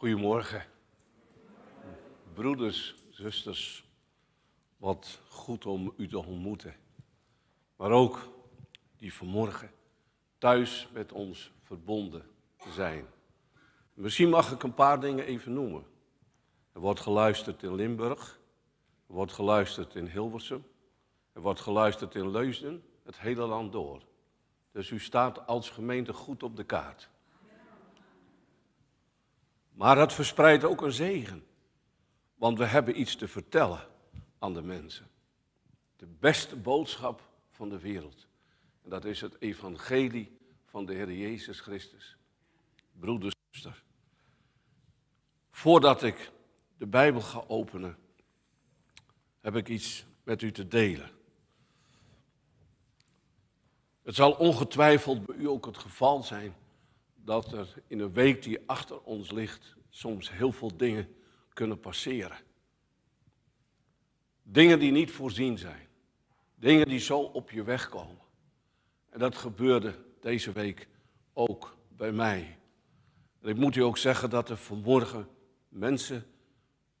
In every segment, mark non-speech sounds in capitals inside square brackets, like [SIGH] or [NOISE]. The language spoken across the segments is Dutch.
Goedemorgen, broeders, zusters. Wat goed om u te ontmoeten. Maar ook die vanmorgen thuis met ons verbonden te zijn. Misschien mag ik een paar dingen even noemen. Er wordt geluisterd in Limburg, er wordt geluisterd in Hilversum, er wordt geluisterd in Leusden, het hele land door. Dus u staat als gemeente goed op de kaart. Maar het verspreidt ook een zegen. Want we hebben iets te vertellen aan de mensen. De beste boodschap van de wereld. En dat is het evangelie van de Heer Jezus Christus. en zusters. Voordat ik de Bijbel ga openen, heb ik iets met u te delen. Het zal ongetwijfeld bij u ook het geval zijn dat er in een week die achter ons ligt soms heel veel dingen kunnen passeren. Dingen die niet voorzien zijn. Dingen die zo op je weg komen. En dat gebeurde deze week ook bij mij. En ik moet u ook zeggen dat er vanmorgen mensen,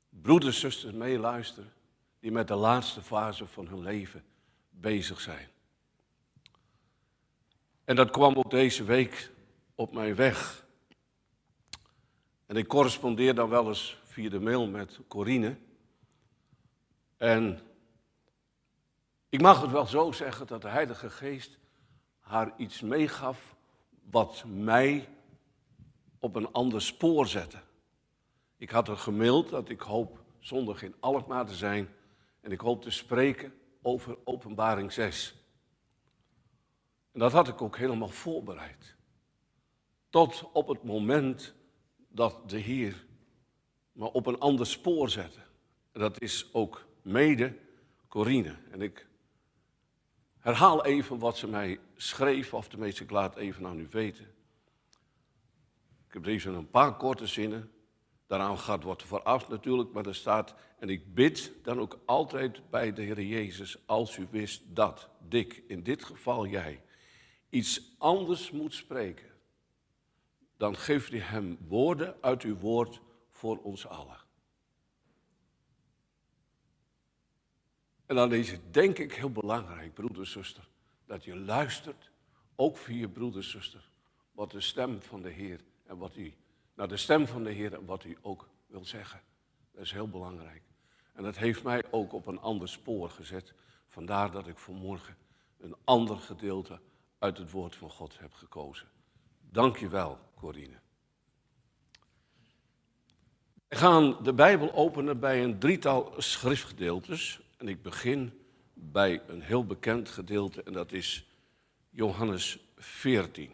broeders, zusters meeluisteren die met de laatste fase van hun leven bezig zijn. En dat kwam ook deze week op mijn weg. En ik correspondeer dan wel eens via de mail met Corine. En ik mag het wel zo zeggen dat de Heilige Geest haar iets meegaf wat mij op een ander spoor zette. Ik had haar gemaild dat ik hoop zondag in Alkmaar te zijn en ik hoop te spreken over Openbaring 6. En dat had ik ook helemaal voorbereid. Tot op het moment dat de Heer me op een ander spoor zette. Dat is ook mede Corine. En ik herhaal even wat ze mij schreef, of tenminste ik laat even aan u weten. Ik heb deze een paar korte zinnen. Daaraan gaat wat vooraf natuurlijk, maar er staat... en ik bid dan ook altijd bij de Heer Jezus... als u wist dat, Dick, in dit geval jij... iets anders moet spreken dan geeft u hem woorden uit uw woord voor ons allen. En dan is het denk ik heel belangrijk, broeder, zuster, dat je luistert, ook via je broeder, zuster, wat de stem van de Heer en wat u, naar de stem van de Heer en wat u ook wil zeggen. Dat is heel belangrijk. En dat heeft mij ook op een ander spoor gezet. Vandaar dat ik vanmorgen een ander gedeelte uit het woord van God heb gekozen. Dank je wel, Corine. We gaan de Bijbel openen bij een drietal schriftgedeeltes. En ik begin bij een heel bekend gedeelte en dat is Johannes 14.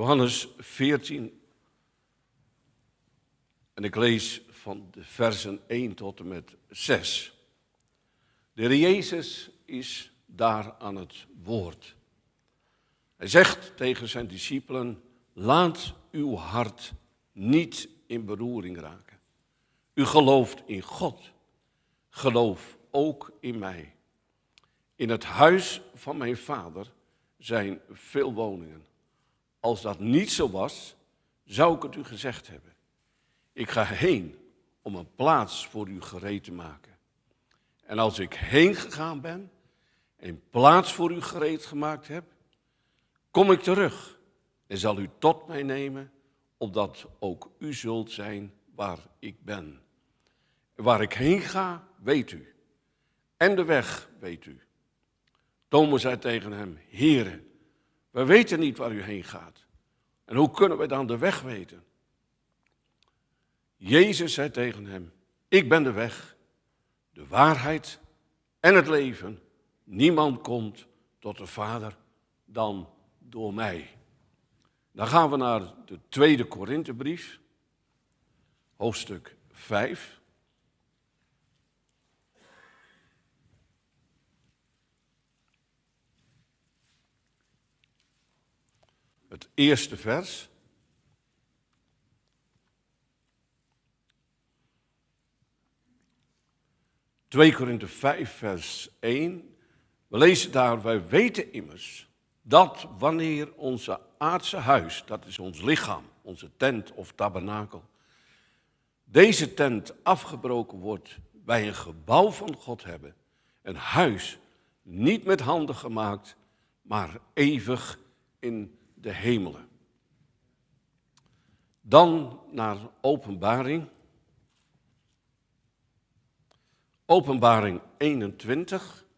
Johannes 14. En ik lees van de versen 1 tot en met 6. De Heer Jezus is daar aan het woord. Hij zegt tegen zijn discipelen: Laat uw hart niet in beroering raken. U gelooft in God. Geloof ook in mij. In het huis van mijn vader zijn veel woningen. Als dat niet zo was, zou ik het u gezegd hebben. Ik ga heen om een plaats voor u gereed te maken. En als ik heen gegaan ben en een plaats voor u gereed gemaakt heb, kom ik terug en zal u tot mij nemen, opdat ook u zult zijn waar ik ben. Waar ik heen ga, weet u. En de weg weet u. Thomas zei tegen hem, Heere, we weten niet waar u heen gaat. En hoe kunnen we dan de weg weten? Jezus zei tegen hem: Ik ben de weg, de waarheid en het leven. Niemand komt tot de Vader dan door mij. Dan gaan we naar de tweede Korinthebrief, hoofdstuk 5. het eerste vers. 2 Korinthe 5, vers 1. We lezen daar, wij weten immers dat wanneer onze aardse huis, dat is ons lichaam, onze tent of tabernakel, deze tent afgebroken wordt, wij een gebouw van God hebben, een huis, niet met handen gemaakt, maar eeuwig in de hemelen. Dan naar Openbaring. Openbaring 21.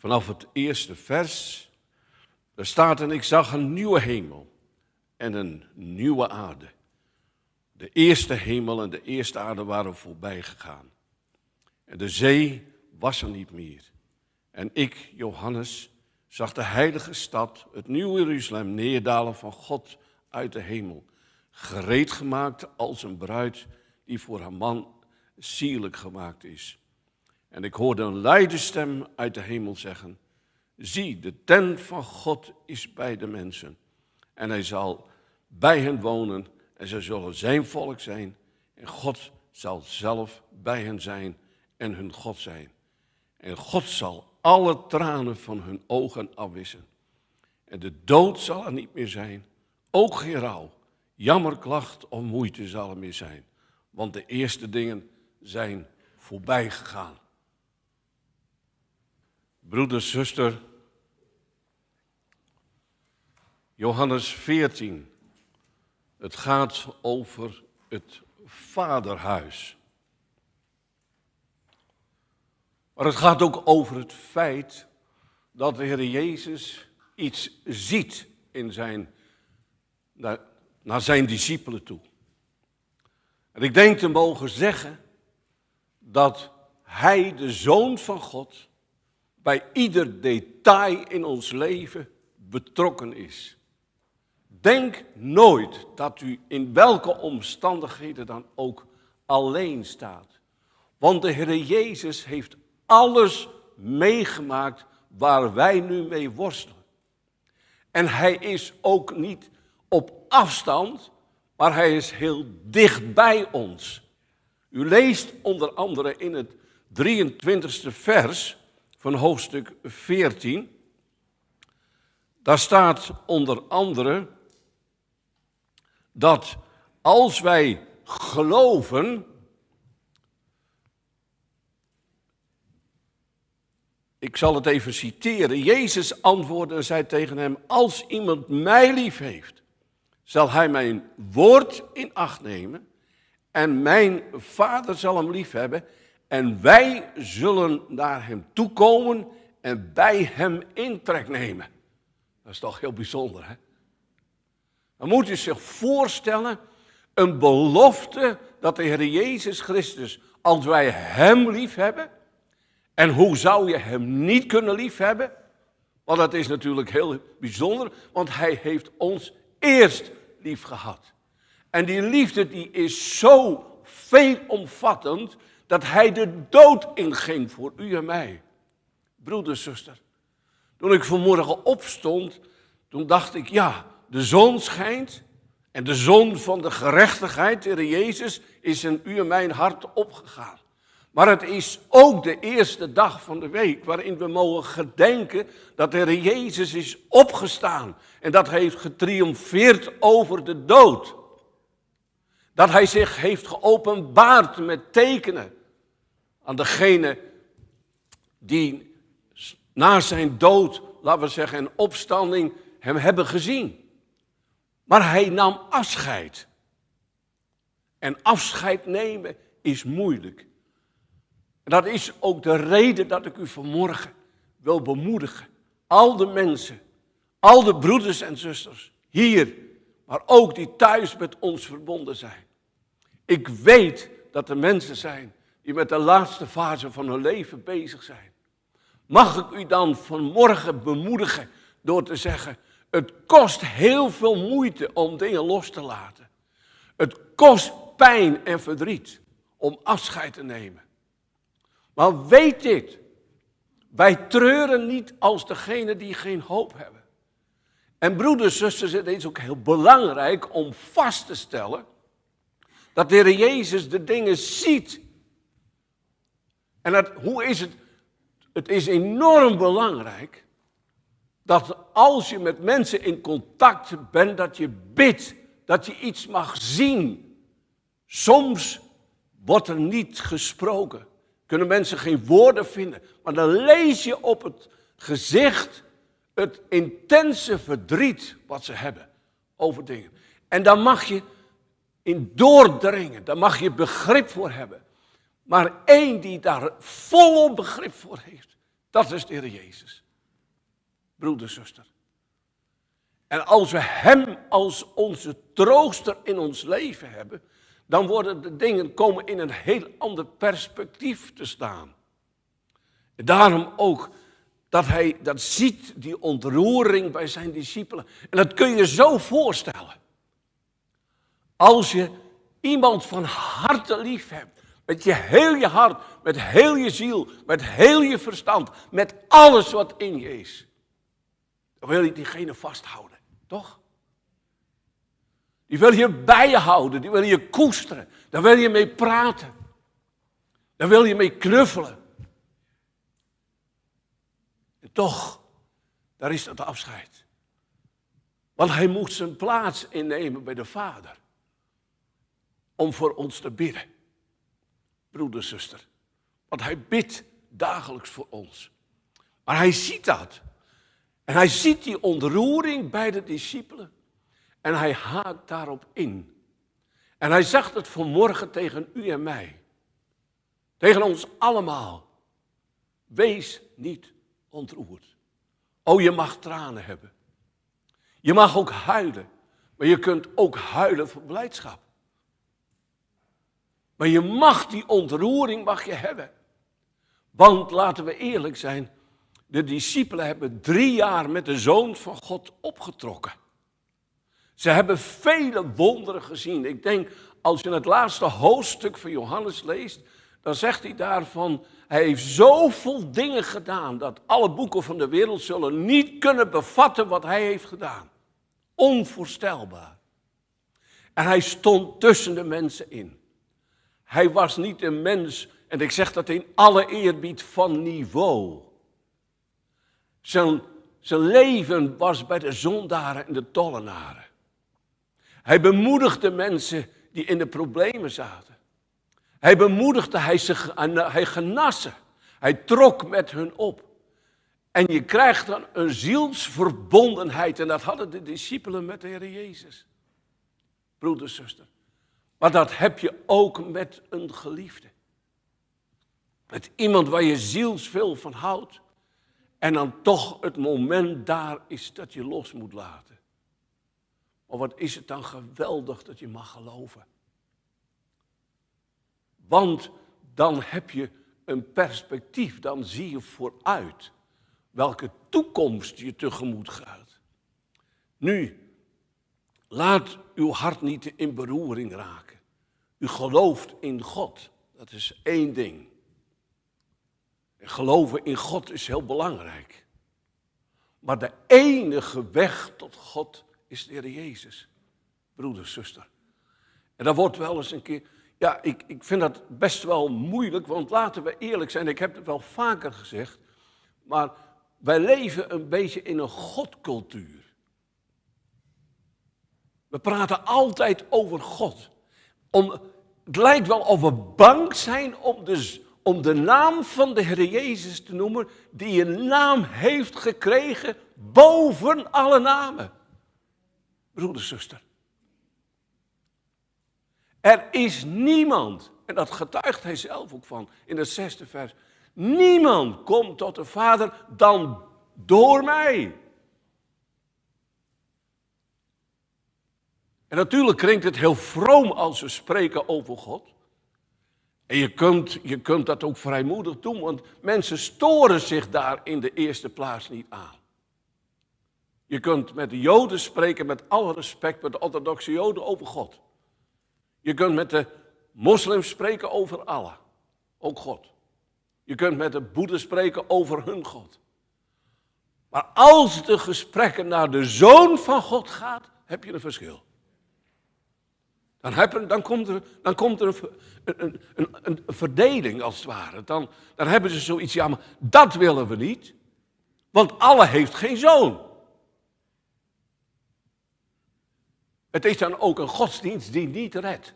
Vanaf het eerste vers, daar staat en ik zag een nieuwe hemel en een nieuwe aarde. De eerste hemel en de eerste aarde waren voorbij gegaan. En de zee was er niet meer. En ik, Johannes, zag de heilige stad, het nieuwe Jeruzalem, neerdalen van God uit de hemel. Gereed gemaakt als een bruid die voor haar man sierlijk gemaakt is. En ik hoorde een luide stem uit de hemel zeggen: Zie, de tent van God is bij de mensen. En hij zal bij hen wonen en zij zullen zijn volk zijn. En God zal zelf bij hen zijn en hun God zijn. En God zal alle tranen van hun ogen afwissen. En de dood zal er niet meer zijn, ook geen rouw, jammerklacht of moeite zal er meer zijn. Want de eerste dingen zijn voorbij gegaan. Broeder, zuster, Johannes 14. Het gaat over het vaderhuis. Maar het gaat ook over het feit dat de Heer Jezus iets ziet in zijn, naar, naar zijn discipelen toe. En ik denk te mogen zeggen dat Hij, de Zoon van God, bij ieder detail in ons leven betrokken is. Denk nooit dat u in welke omstandigheden dan ook alleen staat. Want de Heer Jezus heeft alles meegemaakt waar wij nu mee worstelen. En hij is ook niet op afstand, maar hij is heel dicht bij ons. U leest onder andere in het 23e vers van hoofdstuk 14. Daar staat onder andere dat als wij geloven. Ik zal het even citeren. Jezus antwoordde en zei tegen hem: Als iemand mij lief heeft, zal hij mijn woord in acht nemen. En mijn vader zal hem lief hebben. En wij zullen naar hem toekomen en bij hem intrek nemen. Dat is toch heel bijzonder, hè? Dan moet u zich voorstellen, een belofte dat de Heer Jezus Christus, als wij Hem lief hebben, en hoe zou je Hem niet kunnen liefhebben? Want dat is natuurlijk heel bijzonder, want Hij heeft ons eerst lief gehad. En die liefde die is zo veelomvattend dat Hij de dood inging voor u en mij. Broeder, zuster, toen ik vanmorgen opstond, toen dacht ik, ja, de zon schijnt en de zon van de gerechtigheid, de Jezus, is in u en mijn hart opgegaan. Maar het is ook de eerste dag van de week waarin we mogen gedenken dat de Jezus is opgestaan en dat hij heeft getriomfeerd over de dood. Dat hij zich heeft geopenbaard met tekenen aan degene die na zijn dood, laten we zeggen, een opstanding hem hebben gezien. Maar hij nam afscheid. En afscheid nemen is moeilijk. En dat is ook de reden dat ik u vanmorgen wil bemoedigen. Al de mensen, al de broeders en zusters hier, maar ook die thuis met ons verbonden zijn. Ik weet dat er mensen zijn die met de laatste fase van hun leven bezig zijn. Mag ik u dan vanmorgen bemoedigen door te zeggen, het kost heel veel moeite om dingen los te laten. Het kost pijn en verdriet om afscheid te nemen. Maar weet dit, wij treuren niet als degene die geen hoop hebben. En broeders, zusters, het is ook heel belangrijk om vast te stellen dat de Heer Jezus de dingen ziet. En dat, hoe is het? Het is enorm belangrijk dat als je met mensen in contact bent, dat je bidt, dat je iets mag zien. Soms wordt er niet gesproken, kunnen mensen geen woorden vinden, maar dan lees je op het gezicht het intense verdriet wat ze hebben over dingen. En daar mag je in doordringen, daar mag je begrip voor hebben. Maar één die daar volop begrip voor heeft, dat is de Heer Jezus broeder, zuster. En als we Hem als onze trooster in ons leven hebben, dan worden de dingen komen in een heel ander perspectief te staan. daarom ook dat Hij dat ziet, die ontroering bij zijn discipelen. En dat kun je zo voorstellen. Als je iemand van harte lief hebt, met je heel je hart, met heel je ziel, met heel je verstand, met alles wat in je is dan wil je diegene vasthouden, toch? Die wil je bij je houden, die wil je koesteren. Daar wil je mee praten. Daar wil je mee knuffelen. En toch, daar is dat afscheid. Want hij moet zijn plaats innemen bij de Vader. Om voor ons te bidden. Broeder, zuster. Want hij bidt dagelijks voor ons. Maar hij ziet dat. En hij ziet die ontroering bij de discipelen en hij haakt daarop in. En hij zegt het vanmorgen tegen u en mij, tegen ons allemaal. Wees niet ontroerd. Oh, je mag tranen hebben. Je mag ook huilen, maar je kunt ook huilen voor blijdschap. Maar je mag die ontroering mag je hebben. Want laten we eerlijk zijn, de discipelen hebben drie jaar met de Zoon van God opgetrokken. Ze hebben vele wonderen gezien. Ik denk, als je het laatste hoofdstuk van Johannes leest, dan zegt hij daarvan, hij heeft zoveel dingen gedaan dat alle boeken van de wereld zullen niet kunnen bevatten wat hij heeft gedaan. Onvoorstelbaar. En hij stond tussen de mensen in. Hij was niet een mens, en ik zeg dat in alle eerbied van niveau. Zijn, leven was bij de zondaren en de tollenaren. Hij bemoedigde mensen die in de problemen zaten. Hij bemoedigde, hij, zich, eh, hij genassen. Hij trok met hun op. En je krijgt dan een zielsverbondenheid. En dat hadden de discipelen met de Heer Jezus. Broeders, zuster. Maar dat heb je ook met een geliefde. Met iemand waar je zielsveel van houdt. En dan toch het moment daar is dat je los moet laten. Maar wat is het dan geweldig dat je mag geloven? Want dan heb je een perspectief, dan zie je vooruit welke toekomst je tegemoet gaat. Nu, laat uw hart niet in beroering raken. U gelooft in God, dat is één ding geloven in God is heel belangrijk. Maar de enige weg tot God is de Heer Jezus. Broeder, zuster. En dat wordt wel eens een keer. Ja, ik, ik vind dat best wel moeilijk, want laten we eerlijk zijn, ik heb het wel vaker gezegd. Maar wij leven een beetje in een godcultuur. We praten altijd over God. Om, het lijkt wel of we bang zijn om de, om de naam van de Heer Jezus te noemen, die een naam heeft gekregen boven alle namen. Broeder, zuster. Er is niemand, en dat getuigt hij zelf ook van in het zesde vers, niemand komt tot de Vader dan door mij. En natuurlijk klinkt het heel vroom als we spreken over God. En je kunt, je kunt dat ook vrijmoedig doen, want mensen storen zich daar in de eerste plaats niet aan. Je kunt met de Joden spreken met alle respect, met de orthodoxe Joden over God. Je kunt met de moslims spreken over Allah, ook God. Je kunt met de boeddhisten spreken over hun God. Maar als de gesprekken naar de zoon van God gaat, heb je een verschil. Dan, dan, komt er, dan komt er een, een, een, een verdeling als het ware. Dan, dan hebben ze zoiets, ja, maar dat willen we niet, want alle heeft geen zoon. Het is dan ook een godsdienst die niet redt.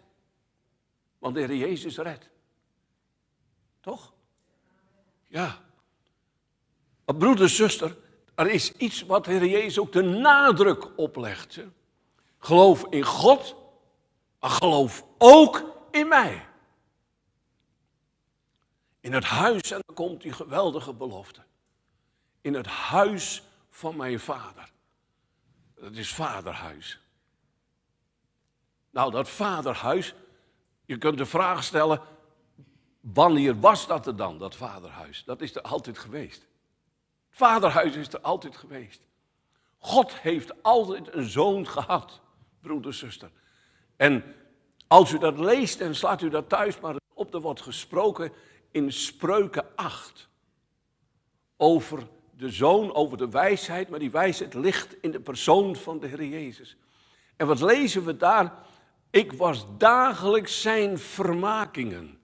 Want de Heer Jezus redt. Toch? Ja. Maar broeder, zuster, er is iets wat de Heer Jezus ook de nadruk oplegt. Geloof in God maar geloof ook in mij. In het huis, en dan komt die geweldige belofte. In het huis van mijn vader. Dat is vaderhuis. Nou, dat vaderhuis, je kunt de vraag stellen, wanneer was dat er dan, dat vaderhuis? Dat is er altijd geweest. Het vaderhuis is er altijd geweest. God heeft altijd een zoon gehad, broeder, zuster. En als u dat leest en slaat u dat thuis maar op, er wordt gesproken in Spreuken 8 over de zoon, over de wijsheid, maar die wijsheid ligt in de persoon van de Heer Jezus. En wat lezen we daar? Ik was dagelijks zijn vermakingen.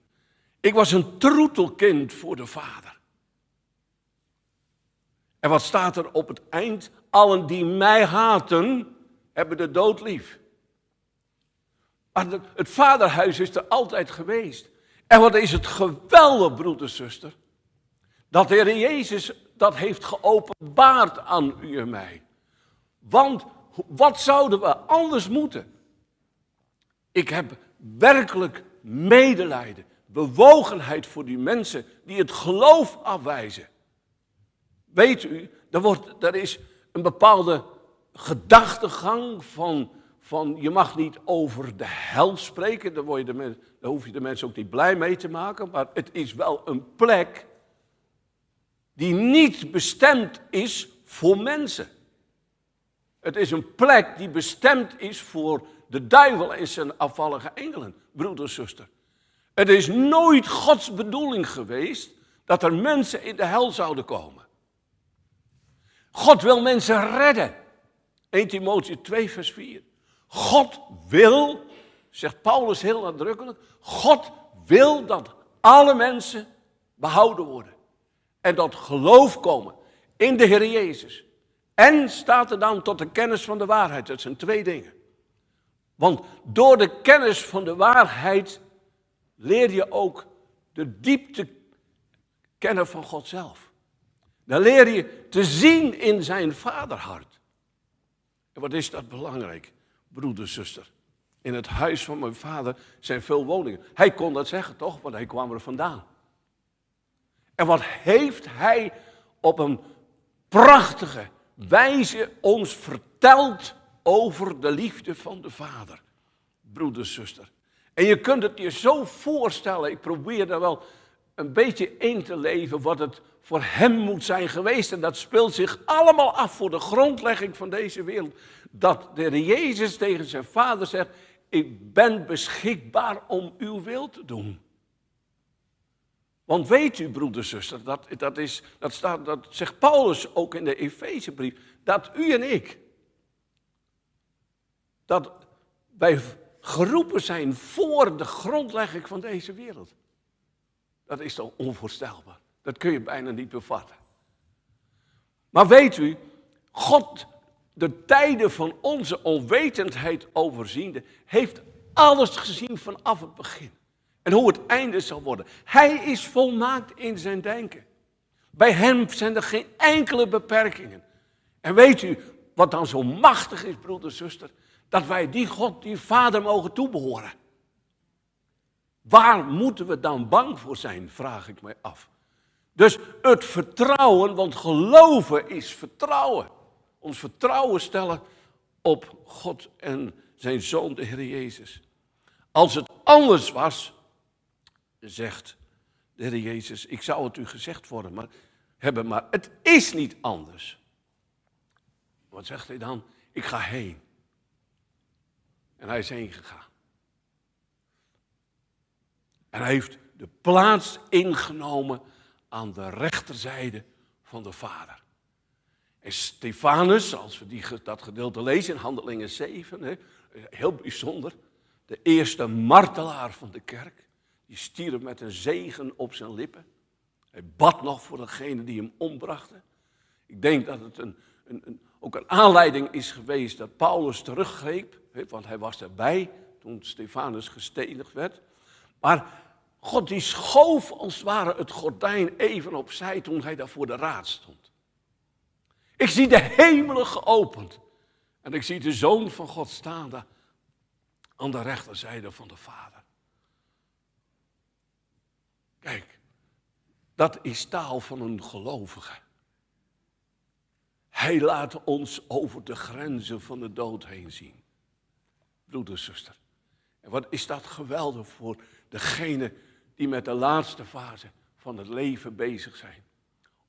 Ik was een troetelkind voor de Vader. En wat staat er op het eind? Allen die mij haten, hebben de dood lief. Maar het vaderhuis is er altijd geweest. En wat is het geweldig, broeder, zuster, dat de Heer Jezus dat heeft geopenbaard aan u en mij. Want wat zouden we anders moeten? Ik heb werkelijk medelijden, bewogenheid voor die mensen die het geloof afwijzen. Weet u, er, wordt, er is een bepaalde gedachtegang van van je mag niet over de hel spreken, dan, word je de mens, dan hoef je de mensen ook niet blij mee te maken, maar het is wel een plek die niet bestemd is voor mensen. Het is een plek die bestemd is voor de duivel en zijn afvallige engelen, broeder, zuster. Het is nooit Gods bedoeling geweest dat er mensen in de hel zouden komen. God wil mensen redden. 1 Timotheüs 2, vers 4. God wil, zegt Paulus heel nadrukkelijk, God wil dat alle mensen behouden worden. En dat geloof komen in de Heer Jezus. En staat er dan tot de kennis van de waarheid. Dat zijn twee dingen. Want door de kennis van de waarheid leer je ook de diepte kennen van God zelf. Dan leer je te zien in zijn vaderhart. En wat is dat belangrijk? broeder, zuster. In het huis van mijn vader zijn veel woningen. Hij kon dat zeggen, toch? Want hij kwam er vandaan. En wat heeft hij op een prachtige wijze ons verteld over de liefde van de vader, broeder, zuster. En je kunt het je zo voorstellen, ik probeer daar wel een beetje in te leven wat het voor hem moet zijn geweest. En dat speelt zich allemaal af voor de grondlegging van deze wereld dat de Jezus tegen zijn vader zegt, ik ben beschikbaar om uw wil te doen. Want weet u, broeders en zusters, dat, dat, is, dat, staat, dat zegt Paulus ook in de Efezebrief, dat u en ik, dat wij geroepen zijn voor de grondlegging van deze wereld. Dat is toch onvoorstelbaar. Dat kun je bijna niet bevatten. Maar weet u, God de tijden van onze onwetendheid overziende, heeft alles gezien vanaf het begin. En hoe het einde zal worden. Hij is volmaakt in zijn denken. Bij hem zijn er geen enkele beperkingen. En weet u wat dan zo machtig is, broeder, zuster? Dat wij die God, die Vader mogen toebehoren. Waar moeten we dan bang voor zijn, vraag ik mij af. Dus het vertrouwen, want geloven is vertrouwen. Ons vertrouwen stellen op God en zijn zoon, de Heer Jezus. Als het anders was, zegt de Heer Jezus, ik zou het u gezegd worden, maar, hebben, maar het is niet anders. Wat zegt hij dan? Ik ga heen. En hij is heen gegaan. En hij heeft de plaats ingenomen aan de rechterzijde van de Vader. Stefanus, als we die, dat gedeelte lezen in Handelingen 7, hè, heel bijzonder. De eerste martelaar van de kerk. Die stierf met een zegen op zijn lippen. Hij bad nog voor degene die hem ombrachten. Ik denk dat het een, een, een, ook een aanleiding is geweest dat Paulus teruggreep. Hè, want hij was erbij toen Stefanus gestenigd werd. Maar God die schoof als het ware het gordijn even opzij toen hij daar voor de raad stond. Ik zie de hemelen geopend. En ik zie de Zoon van God staande aan de rechterzijde van de Vader. Kijk, dat is taal van een gelovige. Hij laat ons over de grenzen van de dood heen zien. Broeder, zuster. En wat is dat geweldig voor degene die met de laatste fase van het leven bezig zijn.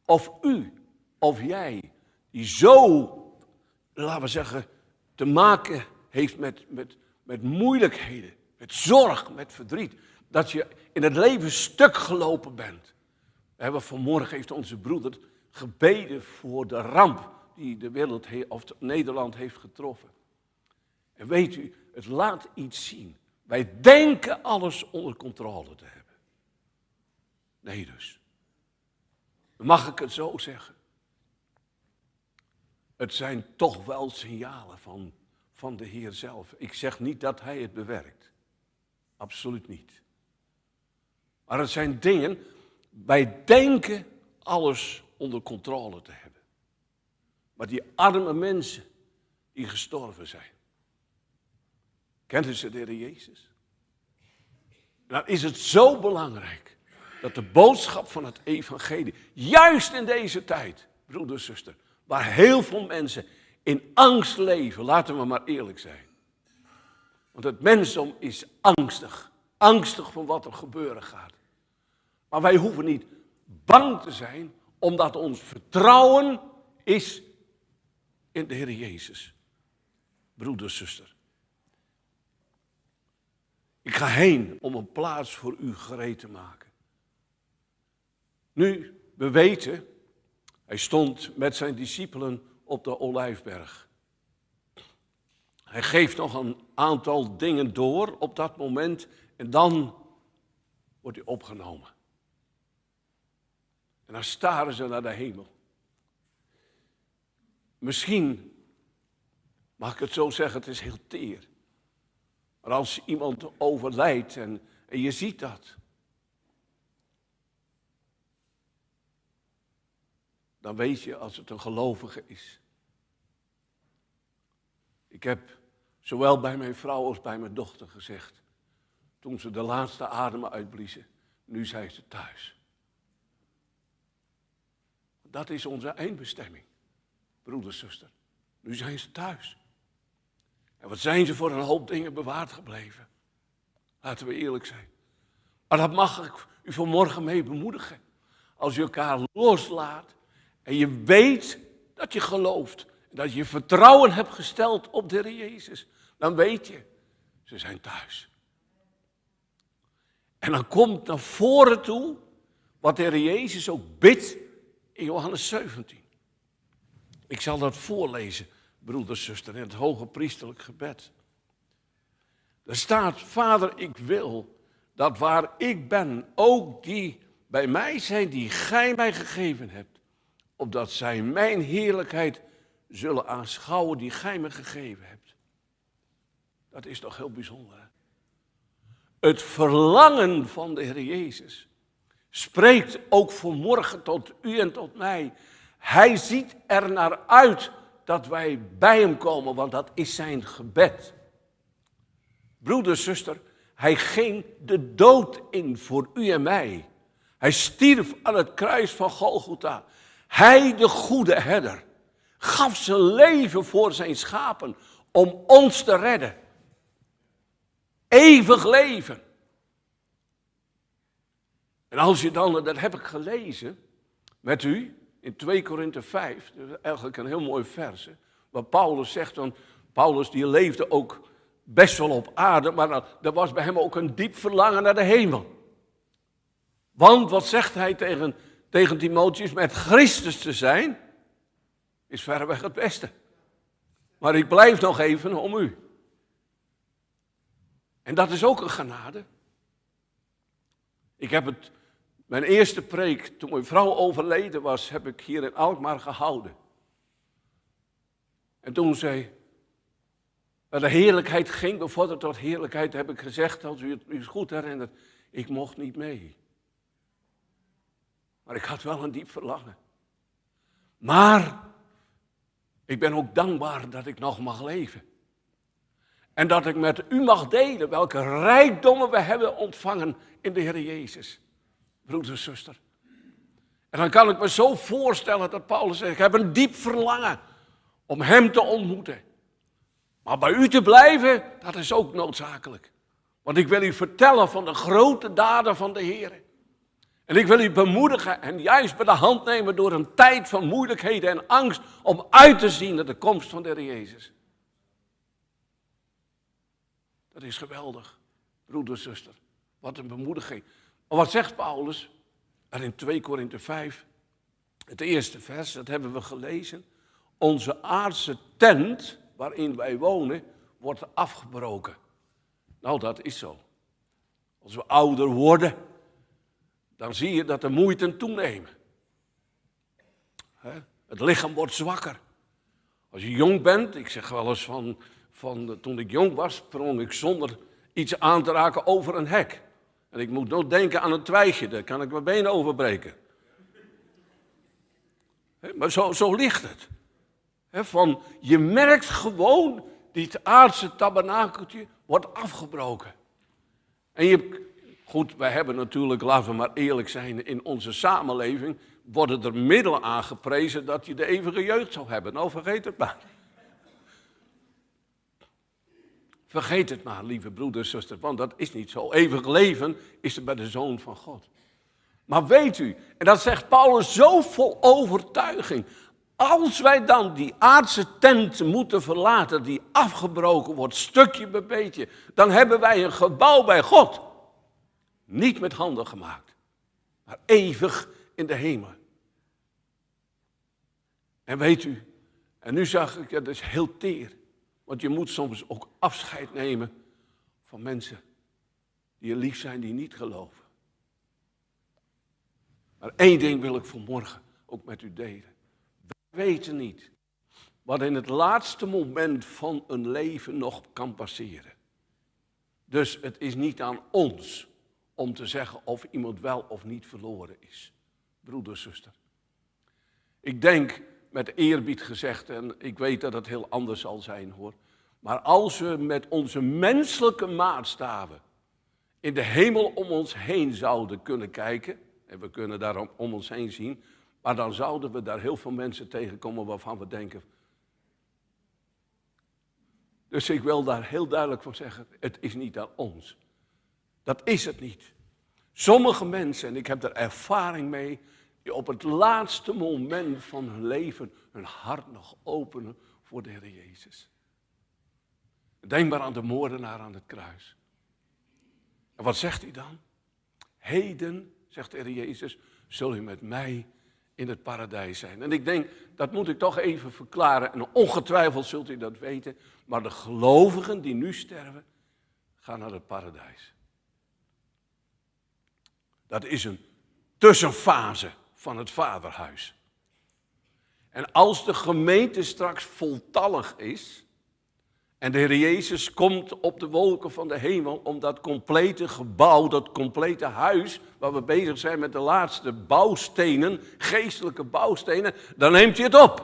Of u, of jij, die zo, laten we zeggen, te maken heeft met, met, met moeilijkheden, met zorg, met verdriet. Dat je in het leven stuk gelopen bent. We hebben vanmorgen heeft onze broeder gebeden voor de ramp die de wereld of Nederland heeft getroffen. En weet u, het laat iets zien. Wij denken alles onder controle te hebben. Nee dus. Mag ik het zo zeggen? Het zijn toch wel signalen van, van de Heer zelf. Ik zeg niet dat Hij het bewerkt. Absoluut niet. Maar het zijn dingen, wij denken alles onder controle te hebben. Maar die arme mensen die gestorven zijn, kenden ze de Heer Jezus? Dan nou, is het zo belangrijk dat de boodschap van het evangelie, juist in deze tijd, broeder, zuster, waar heel veel mensen in angst leven, laten we maar eerlijk zijn. Want het mensdom is angstig, angstig van wat er gebeuren gaat. Maar wij hoeven niet bang te zijn, omdat ons vertrouwen is in de Heer Jezus. Broeder, zuster. Ik ga heen om een plaats voor u gereed te maken. Nu, we weten hij stond met zijn discipelen op de Olijfberg. Hij geeft nog een aantal dingen door op dat moment en dan wordt hij opgenomen. En dan staren ze naar de hemel. Misschien, mag ik het zo zeggen, het is heel teer. Maar als iemand overlijdt en, en je ziet dat, dan weet je als het een gelovige is. Ik heb zowel bij mijn vrouw als bij mijn dochter gezegd, toen ze de laatste ademen uitbliezen, nu zijn ze thuis. Dat is onze eindbestemming, broeder, zuster. Nu zijn ze thuis. En wat zijn ze voor een hoop dingen bewaard gebleven? Laten we eerlijk zijn. Maar dat mag ik u vanmorgen mee bemoedigen. Als je elkaar loslaat en je weet dat je gelooft. Dat je vertrouwen hebt gesteld op de Heer Jezus. Dan weet je, ze zijn thuis. En dan komt naar voren toe wat de Heer Jezus ook bidt in Johannes 17. Ik zal dat voorlezen, broeders, zuster, in het hoge priesterlijk gebed. Er staat, Vader, ik wil dat waar ik ben, ook die bij mij zijn die Gij mij gegeven hebt opdat zij mijn heerlijkheid zullen aanschouwen die gij me gegeven hebt. Dat is toch heel bijzonder. Het verlangen van de Heer Jezus spreekt ook vanmorgen tot u en tot mij. Hij ziet er naar uit dat wij bij hem komen, want dat is zijn gebed. Broeder, zuster, hij ging de dood in voor u en mij. Hij stierf aan het kruis van Golgotha. Hij, de goede herder, gaf zijn leven voor zijn schapen om ons te redden. Eeuwig leven. En als je dan, dat heb ik gelezen met u in 2 Korinthe 5, dat is eigenlijk een heel mooi vers, waar Paulus zegt, dan, Paulus die leefde ook best wel op aarde, maar er was bij hem ook een diep verlangen naar de hemel. Want wat zegt hij tegen tegen Timotheus met Christus te zijn, is verreweg het beste. Maar ik blijf nog even om u. En dat is ook een genade. Ik heb het, mijn eerste preek toen mijn vrouw overleden was, heb ik hier in Alkmaar gehouden. En toen zei, de heerlijkheid ging bevorderd tot heerlijkheid, heb ik gezegd, als u het goed herinnert, ik mocht niet mee. Maar ik had wel een diep verlangen. Maar ik ben ook dankbaar dat ik nog mag leven. En dat ik met u mag delen welke rijkdommen we hebben ontvangen in de Heer Jezus. Broeder en zuster. En dan kan ik me zo voorstellen dat Paulus zegt, ik heb een diep verlangen om Hem te ontmoeten. Maar bij u te blijven, dat is ook noodzakelijk. Want ik wil u vertellen van de grote daden van de Heer. En ik wil u bemoedigen en juist bij de hand nemen door een tijd van moeilijkheden en angst om uit te zien naar de komst van de Heer Jezus. Dat is geweldig, broeder, zuster. Wat een bemoediging. Maar wat zegt Paulus? En in 2 Korinthe 5, het eerste vers, dat hebben we gelezen. Onze aardse tent waarin wij wonen wordt afgebroken. Nou, dat is zo. Als we ouder worden, dan zie je dat de moeite toenemen. Het lichaam wordt zwakker. Als je jong bent, ik zeg wel eens van, van toen ik jong was, sprong ik zonder iets aan te raken over een hek. En ik moet nog denken aan een twijgje, daar kan ik mijn benen overbreken. Maar zo, zo ligt het. Van, je merkt gewoon, dit aardse tabernakeltje wordt afgebroken. En je, Goed, we hebben natuurlijk, laten we maar eerlijk zijn, in onze samenleving worden er middelen aangeprezen dat je de eeuwige jeugd zou hebben. Nou, vergeet het maar. Vergeet het maar, lieve broeders en zusters, want dat is niet zo. Eeuwig leven is er bij de Zoon van God. Maar weet u, en dat zegt Paulus zo vol overtuiging. Als wij dan die aardse tent moeten verlaten, die afgebroken wordt, stukje bij beetje, dan hebben wij een gebouw bij God. Niet met handen gemaakt, maar eeuwig in de hemel. En weet u, en nu zag ik, dat is heel teer. Want je moet soms ook afscheid nemen van mensen die je lief zijn, die niet geloven. Maar één ding wil ik vanmorgen ook met u delen. We weten niet wat in het laatste moment van een leven nog kan passeren. Dus het is niet aan ons om te zeggen of iemand wel of niet verloren is. Broeder, zuster. Ik denk met eerbied gezegd, en ik weet dat het heel anders zal zijn hoor. Maar als we met onze menselijke maatstaven in de hemel om ons heen zouden kunnen kijken, en we kunnen daar om ons heen zien, maar dan zouden we daar heel veel mensen tegenkomen waarvan we denken. Dus ik wil daar heel duidelijk van zeggen, het is niet aan ons. Dat is het niet. Sommige mensen, en ik heb er ervaring mee, die op het laatste moment van hun leven hun hart nog openen voor de Heer Jezus. Denk maar aan de moordenaar aan het kruis. En wat zegt hij dan? Heden, zegt de Heer Jezus, zul u met mij in het paradijs zijn. En ik denk, dat moet ik toch even verklaren. En ongetwijfeld zult u dat weten. Maar de gelovigen die nu sterven, gaan naar het paradijs. Dat is een tussenfase van het vaderhuis. En als de gemeente straks voltallig is en de Heer Jezus komt op de wolken van de hemel om dat complete gebouw, dat complete huis, waar we bezig zijn met de laatste bouwstenen, geestelijke bouwstenen, dan neemt hij het op.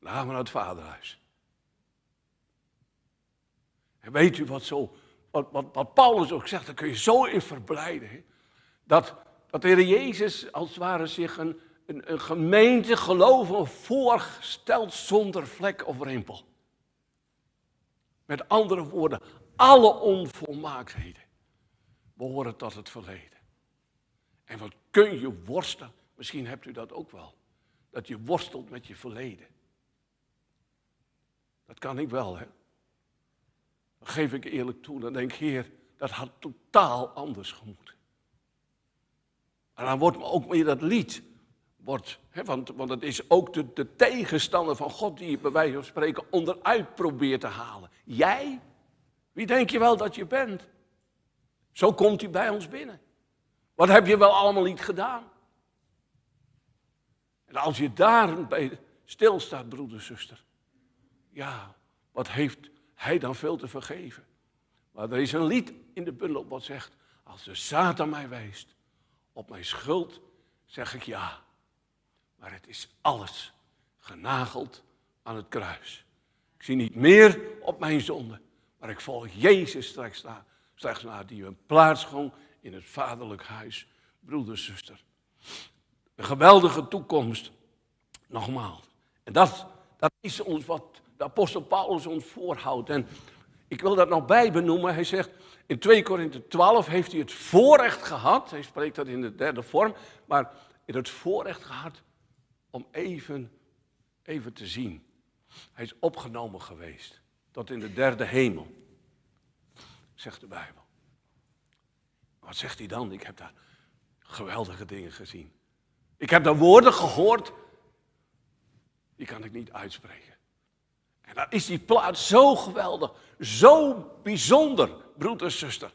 Dan gaan we naar het vaderhuis. En weet u wat zo wat, Paulus ook zegt, daar kun je zo in verblijden. Dat, dat de Heer Jezus als het ware zich een, een, een gemeente geloven voorstelt zonder vlek of rimpel. Met andere woorden, alle onvolmaaktheden behoren tot het verleden. En wat kun je worstelen, misschien hebt u dat ook wel, dat je worstelt met je verleden. Dat kan ik wel, hè? geef ik eerlijk toe, dan denk ik, Heer, dat had totaal anders gemoet. En dan wordt ook weer dat lied, wordt, hè, want, want het is ook de, de tegenstander van God die je bij wijze van spreken onderuit probeert te halen. Jij? Wie denk je wel dat je bent? Zo komt hij bij ons binnen. Wat heb je wel allemaal niet gedaan? En als je daar bij stilstaat, broeder, zuster, ja, wat heeft hij dan veel te vergeven. Maar er is een lied in de bundel wat zegt, als de Satan mij wijst op mijn schuld, zeg ik ja. Maar het is alles genageld aan het kruis. Ik zie niet meer op mijn zonde, maar ik volg Jezus straks na, straks na die een plaats schonk in het vaderlijk huis. Broeder, zuster. Een geweldige toekomst. Nogmaals. En dat, dat is ons wat de apostel Paulus ons voorhoudt. En ik wil dat nou bij benoemen. Hij zegt, in 2 Korinthe 12 heeft hij het voorrecht gehad, hij spreekt dat in de derde vorm, maar in het voorrecht gehad om even, even te zien. Hij is opgenomen geweest tot in de derde hemel, zegt de Bijbel. Wat zegt hij dan? Ik heb daar geweldige dingen gezien. Ik heb daar woorden gehoord, die kan ik niet uitspreken. En dan is die plaats zo geweldig, zo bijzonder, broeder, zuster.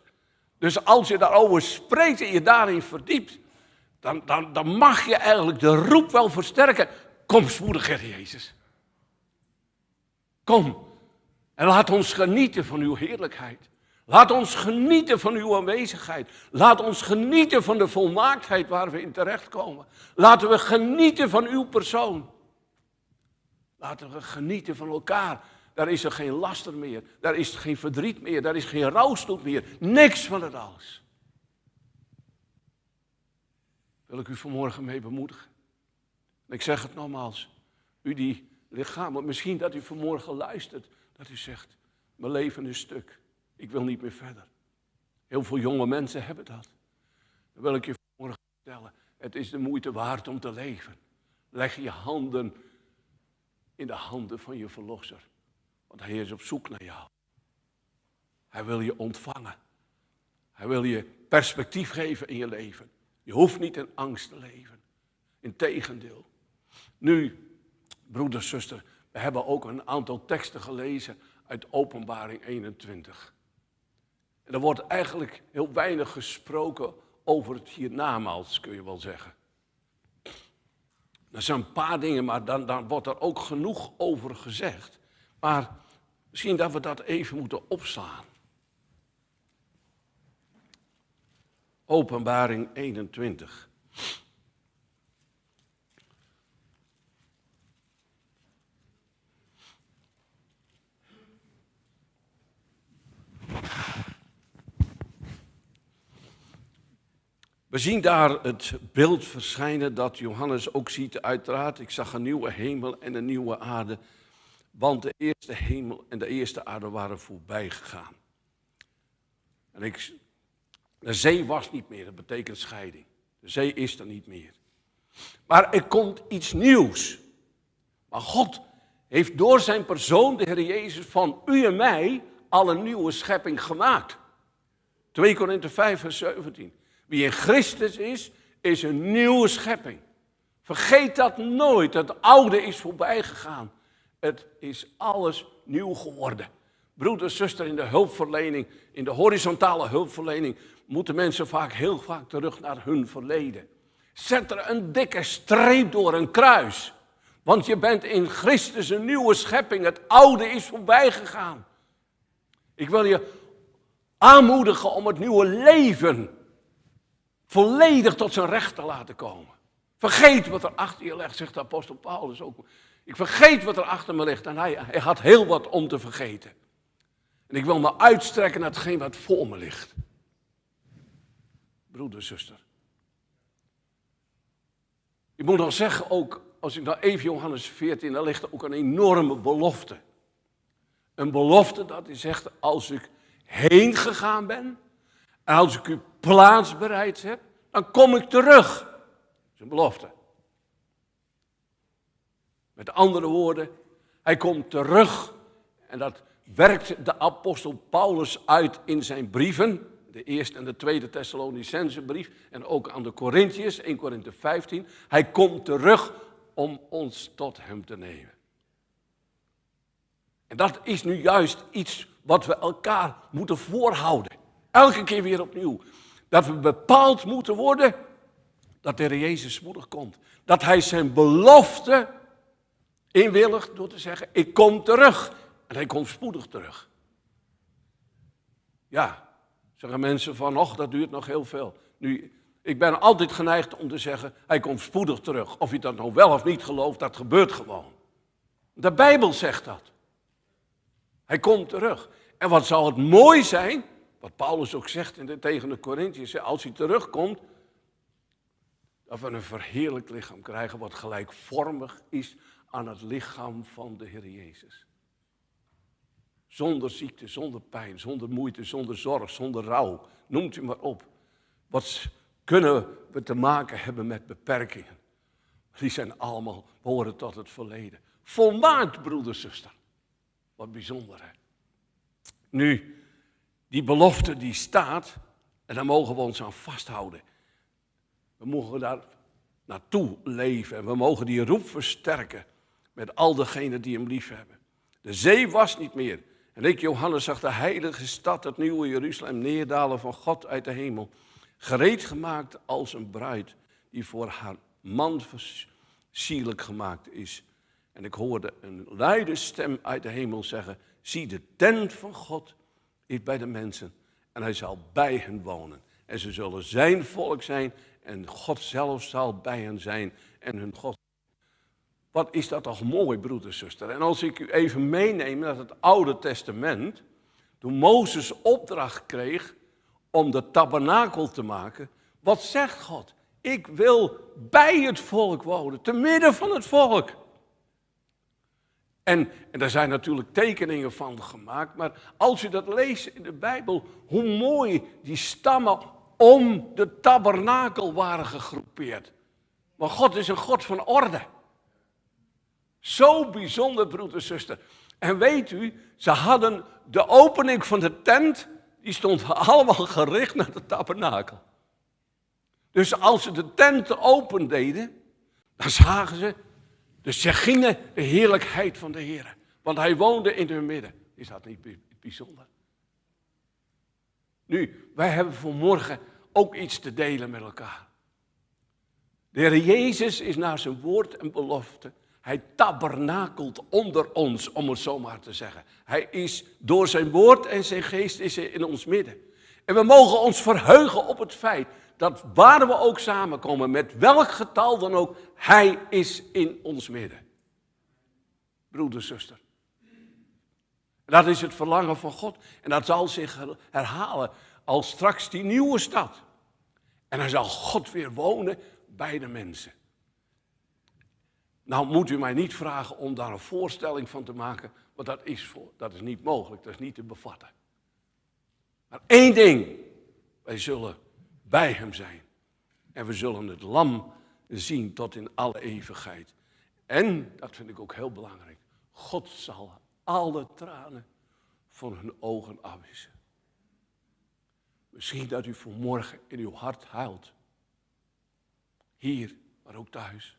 Dus als je daarover spreekt en je daarin verdiept, dan, dan, dan mag je eigenlijk de roep wel versterken. Kom spoedig, Heer Jezus. Kom en laat ons genieten van uw heerlijkheid. Laat ons genieten van uw aanwezigheid. Laat ons genieten van de volmaaktheid waar we in terechtkomen. Laten we genieten van uw persoon. Laten we genieten van elkaar. Daar is er geen laster meer. Daar is geen verdriet meer. Daar is geen rouwstoet meer. Niks van het alles. Wil ik u vanmorgen mee bemoedigen. Ik zeg het nogmaals. U die lichamelijk, misschien dat u vanmorgen luistert. Dat u zegt, mijn leven is stuk. Ik wil niet meer verder. Heel veel jonge mensen hebben dat. Dan wil ik je vanmorgen vertellen. Het is de moeite waard om te leven. Leg je handen in de handen van je verlosser. Want hij is op zoek naar jou. Hij wil je ontvangen. Hij wil je perspectief geven in je leven. Je hoeft niet in angst te leven. Integendeel. Nu, broeders, zuster, we hebben ook een aantal teksten gelezen uit Openbaring 21. En er wordt eigenlijk heel weinig gesproken over het hiernamaals, kun je wel zeggen. Er zijn een paar dingen, maar dan, dan wordt er ook genoeg over gezegd. Maar misschien dat we dat even moeten opslaan. Openbaring 21. We zien daar het beeld verschijnen dat Johannes ook ziet, uiteraard. Ik zag een nieuwe hemel en een nieuwe aarde, want de eerste hemel en de eerste aarde waren voorbij gegaan. En ik, de zee was niet meer, dat betekent scheiding. De zee is er niet meer. Maar er komt iets nieuws. Maar God heeft door zijn persoon, de Heer Jezus, van u en mij al een nieuwe schepping gemaakt. 2 Korinthe 5, vers 17. Wie in Christus is, is een nieuwe schepping. Vergeet dat nooit. Het oude is voorbij gegaan. Het is alles nieuw geworden. Broeder, zuster, in de hulpverlening, in de horizontale hulpverlening, moeten mensen vaak heel vaak terug naar hun verleden. Zet er een dikke streep door een kruis. Want je bent in Christus een nieuwe schepping. Het oude is voorbij gegaan. Ik wil je aanmoedigen om het nieuwe leven volledig tot zijn recht te laten komen. Vergeet wat er achter je ligt, zegt de apostel Paulus ook. Ik vergeet wat er achter me ligt. En hij, hij had heel wat om te vergeten. En ik wil me uitstrekken naar hetgeen wat voor me ligt. Broeder, zuster. Ik moet nog zeggen, ook als ik nou even Johannes 14, daar ligt ook een enorme belofte. Een belofte dat hij zegt, als ik heen gegaan ben, als ik u plaats bereid heb, dan kom ik terug. Dat is een belofte. Met andere woorden, hij komt terug en dat werkt de apostel Paulus uit in zijn brieven, de eerste en de tweede Thessalonicense brief en ook aan de Corinthiërs, 1 Korinthe 15. Hij komt terug om ons tot hem te nemen. En dat is nu juist iets wat we elkaar moeten voorhouden. Elke keer weer opnieuw. Dat we bepaald moeten worden dat de Jezus spoedig komt. Dat Hij zijn belofte inwilligt door te zeggen, ik kom terug. En Hij komt spoedig terug. Ja, zeggen mensen van, och, dat duurt nog heel veel. Nu, ik ben altijd geneigd om te zeggen, hij komt spoedig terug. Of je dat nou wel of niet gelooft, dat gebeurt gewoon. De Bijbel zegt dat. Hij komt terug. En wat zou het mooi zijn wat Paulus ook zegt tegen de Corinthiërs, als hij terugkomt, dat we een verheerlijk lichaam krijgen wat gelijkvormig is aan het lichaam van de Heer Jezus. Zonder ziekte, zonder pijn, zonder moeite, zonder zorg, zonder rouw, noemt u maar op. Wat kunnen we te maken hebben met beperkingen? Die zijn allemaal, behoren tot het verleden. Volmaakt, broeder, zuster. Wat bijzonder, hè? Nu, die belofte die staat en daar mogen we ons aan vasthouden. We mogen daar naartoe leven en we mogen die roep versterken met al degenen die hem lief hebben. De zee was niet meer. En ik, Johannes, zag de heilige stad, het nieuwe Jeruzalem, neerdalen van God uit de hemel. Gereed gemaakt als een bruid die voor haar man sierlijk gemaakt is. En ik hoorde een luide stem uit de hemel zeggen, zie de tent van God niet bij de mensen. En hij zal bij hen wonen. En ze zullen zijn volk zijn en God zelf zal bij hen zijn en hun God. Wat is dat toch mooi, broeder, zuster. En als ik u even meeneem dat het Oude Testament, toen Mozes opdracht kreeg om de tabernakel te maken, wat zegt God? Ik wil bij het volk wonen, te midden van het volk. En, en daar zijn natuurlijk tekeningen van gemaakt, maar als je dat leest in de Bijbel, hoe mooi die stammen om de tabernakel waren gegroepeerd. Maar God is een God van orde. Zo bijzonder, broeders en zusters. En weet u, ze hadden de opening van de tent, die stond [LAUGHS] allemaal gericht naar de tabernakel. Dus als ze de tent open deden, dan zagen ze, dus ze gingen de heerlijkheid van de Heer. Want hij woonde in hun midden. Is dat niet bijzonder? Nu, wij hebben vanmorgen ook iets te delen met elkaar. De Heer Jezus is naar zijn woord en belofte. Hij tabernakelt onder ons, om het zo maar te zeggen. Hij is door zijn woord en zijn geest is hij in ons midden. En we mogen ons verheugen op het feit dat waar we ook samenkomen, met welk getal dan ook, Hij is in ons midden. Broeder, zuster. Dat is het verlangen van God. En dat zal zich herhalen als straks die nieuwe stad. En dan zal God weer wonen bij de mensen. Nou moet u mij niet vragen om daar een voorstelling van te maken, want dat is, voor, dat is niet mogelijk, dat is niet te bevatten. Maar één ding, wij zullen bij hem zijn. En we zullen het lam zien tot in alle eeuwigheid. En, dat vind ik ook heel belangrijk, God zal alle tranen van hun ogen afwissen. Misschien dat u vanmorgen in uw hart huilt. Hier, maar ook thuis.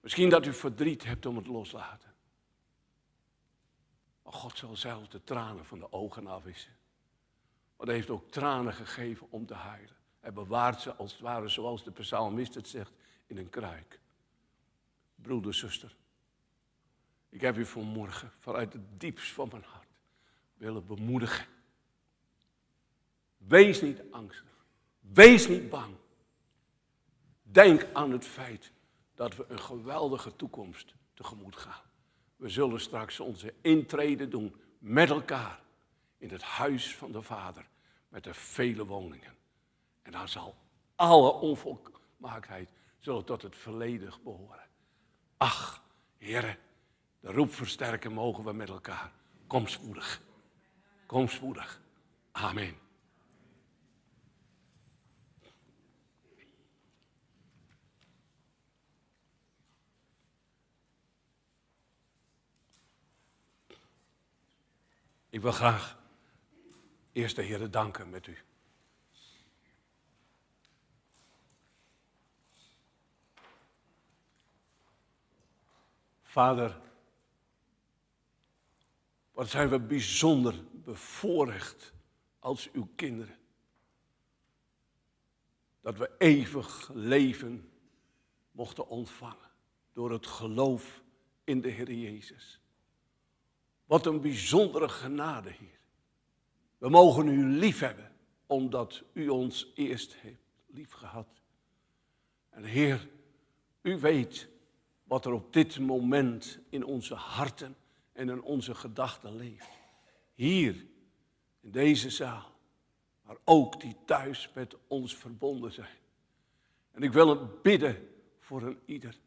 Misschien dat u verdriet hebt om het loslaten. Maar God zal zelf de tranen van de ogen afwissen. Maar hij heeft ook tranen gegeven om te huilen. Hij bewaart ze als het ware, zoals de psalmist het zegt, in een kruik. Broeder, zuster, ik heb u vanmorgen vanuit het diepst van mijn hart willen bemoedigen. Wees niet angstig. Wees niet bang. Denk aan het feit dat we een geweldige toekomst tegemoet gaan. We zullen straks onze intrede doen met elkaar in het huis van de Vader met de vele woningen. En daar zal alle onvolmaaktheid zullen tot het volledig behoren. Ach, heren, de roep versterken mogen we met elkaar. Kom spoedig. Kom spoedig. Amen. Ik wil graag eerst de danken met u. Vader, wat zijn we bijzonder bevoorrecht als uw kinderen. Dat we eeuwig leven mochten ontvangen door het geloof in de Heer Jezus. Wat een bijzondere genade, hier! We mogen u liefhebben, omdat u ons eerst heeft liefgehad. En Heer, u weet wat er op dit moment in onze harten en in onze gedachten leeft. Hier, in deze zaal, maar ook die thuis met ons verbonden zijn. En ik wil het bidden voor een ieder.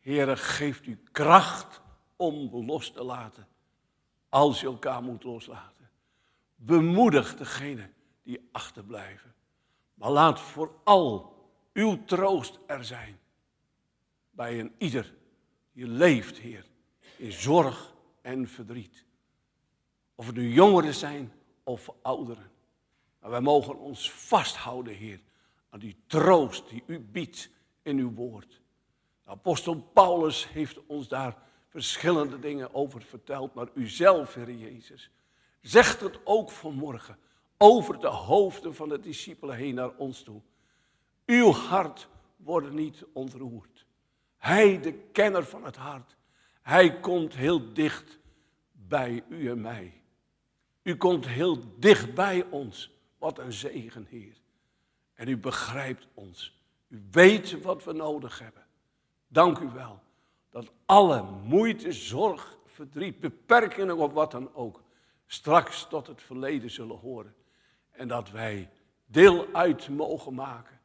Heere, geeft u kracht om los te laten als je elkaar moet loslaten. Bemoedig degenen die achterblijven. Maar laat vooral uw troost er zijn bij een ieder die leeft, Heer, in zorg en verdriet. Of het nu jongeren zijn of ouderen. Maar wij mogen ons vasthouden, Heer, aan die troost die u biedt in uw woord. apostel Paulus heeft ons daar verschillende dingen over verteld, maar u zelf, Heer Jezus, Zegt het ook vanmorgen over de hoofden van de discipelen heen naar ons toe. Uw hart wordt niet ontroerd. Hij, de kenner van het hart, hij komt heel dicht bij u en mij. U komt heel dicht bij ons. Wat een zegen, Heer. En u begrijpt ons. U weet wat we nodig hebben. Dank u wel dat alle moeite, zorg, verdriet, beperkingen of wat dan ook straks tot het verleden zullen horen. En dat wij deel uit mogen maken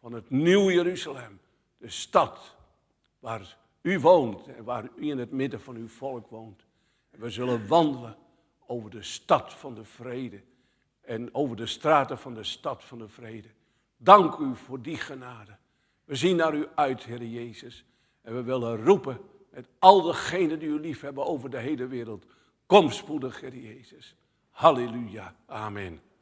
van het nieuw Jeruzalem, de stad waar u woont en waar u in het midden van uw volk woont. we zullen wandelen over de stad van de vrede en over de straten van de stad van de vrede. Dank u voor die genade. We zien naar u uit, Heer Jezus. En we willen roepen met al degenen die u lief hebben over de hele wereld. Kom spoedig, Heer Jezus. Halleluja. Amen.